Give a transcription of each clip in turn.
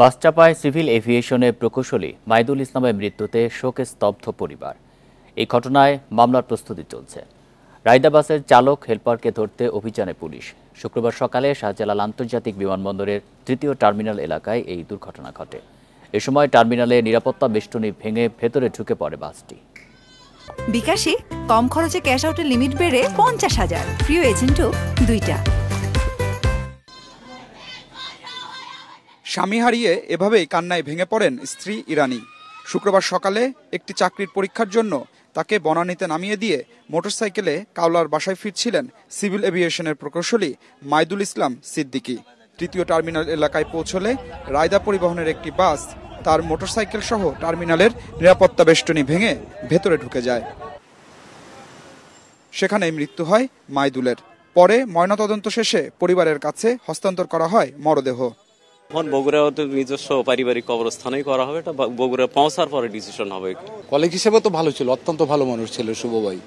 বাসচাপায় civil এভিয়েশনের প্রকৌশলী মাইদুল ইসলামের মৃত্যুতে শোকে স্তব্ধ পরিবার এই ঘটনায় মামলার প্রস্তুতি চলছে রায়দাবাসের বাসের চালক হেলপারকে ধরতে অভিযানে পুলিশ শুক্রবার সকালে শাহজালাল আন্তর্জাতিক বিমানবন্দরের তৃতীয় টার্মিনাল এলাকায় এই দুর্ঘটনা ঘটে এ সময় টার্মিনালে নিরাপত্তা বেষ্টনী ভেঙে ভেতরে ঢুকে পড়ে বাসটি বিকাশে কম খরচে ক্যাশ আউটের লিমিট বেড়ে পঞ্চাশ হাজার প্রিয় এজেন্টও দুইটা স্বামী হারিয়ে এভাবেই কান্নায় ভেঙে পড়েন স্ত্রী ইরানি শুক্রবার সকালে একটি চাকরির পরীক্ষার জন্য তাকে বনানীতে নামিয়ে দিয়ে মোটরসাইকেলে কাওলার বাসায় ফিরছিলেন সিভিল এভিয়েশনের প্রকৌশলী মাইদুল ইসলাম সিদ্দিকি তৃতীয় টার্মিনাল এলাকায় পৌঁছলে রায়দা পরিবহনের একটি বাস তার মোটরসাইকেল সহ টার্মিনালের নিরাপত্তা বেষ্টনী ভেঙে ভেতরে ঢুকে যায় সেখানে মৃত্যু হয় মাইদুলের পরে ময়নাতদন্ত শেষে পরিবারের কাছে হস্তান্তর করা হয় মরদেহ এখন বগুড়া নিজস্ব পারিবারিক কবরস্থানেই করা হবে এটা বগুড়া পৌঁছার পরে ডিসিশন হবে কলেজ হিসেবে তো ভালো ছিল অত্যন্ত ভালো মানুষ ছিল শুভ ভাই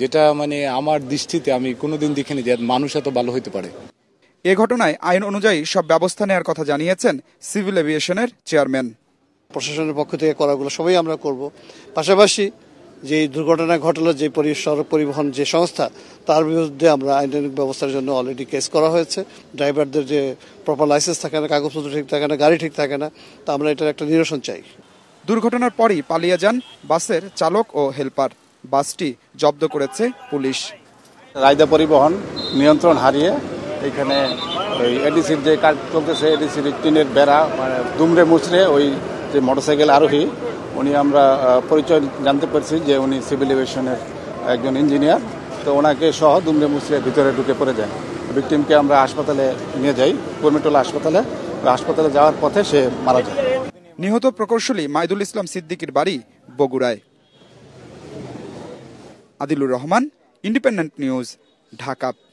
যেটা মানে আমার দৃষ্টিতে আমি কোনোদিন দেখিনি যে মানুষ এত ভালো হইতে পারে এ ঘটনায় আইন অনুযায়ী সব ব্যবস্থা নেওয়ার কথা জানিয়েছেন সিভিল এভিয়েশনের চেয়ারম্যান প্রশাসনের পক্ষ থেকে করাগুলো সবাই আমরা করব পাশাপাশি যে দুর্ঘটনা ঘটল যে সড়ক পরিবহন যে সংস্থা তার বিরুদ্ধে আমরা আইনানিক ব্যবস্থার জন্য অলরেডি কেস করা হয়েছে ড্রাইভারদের যে প্রপার লাইসেন্স থাকে না কাগজপত্র ঠিক থাকে না গাড়ি ঠিক থাকে না তা আমরা এটার একটা নিরসন চাই দুর্ঘটনার পরই পালিয়ে যান বাসের চালক ও হেলপার বাসটি জব্দ করেছে পুলিশ রায়দা পরিবহন নিয়ন্ত্রণ হারিয়ে এখানে ওই এডিসির যে কাজ চলতেছে এডিসির টিনের বেড়া মানে দুমড়ে মুচড়ে ওই যে মোটরসাইকেল আরোহী উনি আমরা পরিচয় জানতে পারছি যে উনি সিভিল এভিয়েশনের একজন ইঞ্জিনিয়ার তো ওনাকে সহ দুমড়ে মুচড়ে ভিতরে ঢুকে পড়ে যায় ভিক্টিমকে আমরা হাসপাতালে নিয়ে যাই কুর্মিটোলা হাসপাতালে হাসপাতালে যাওয়ার পথে সে মারা যায় নিহত প্রকৌশলী মাইদুল ইসলাম সিদ্দিকীর বাড়ি বগুড়ায় আদিলুর রহমান ইন্ডিপেন্ডেন্ট নিউজ ঢাকা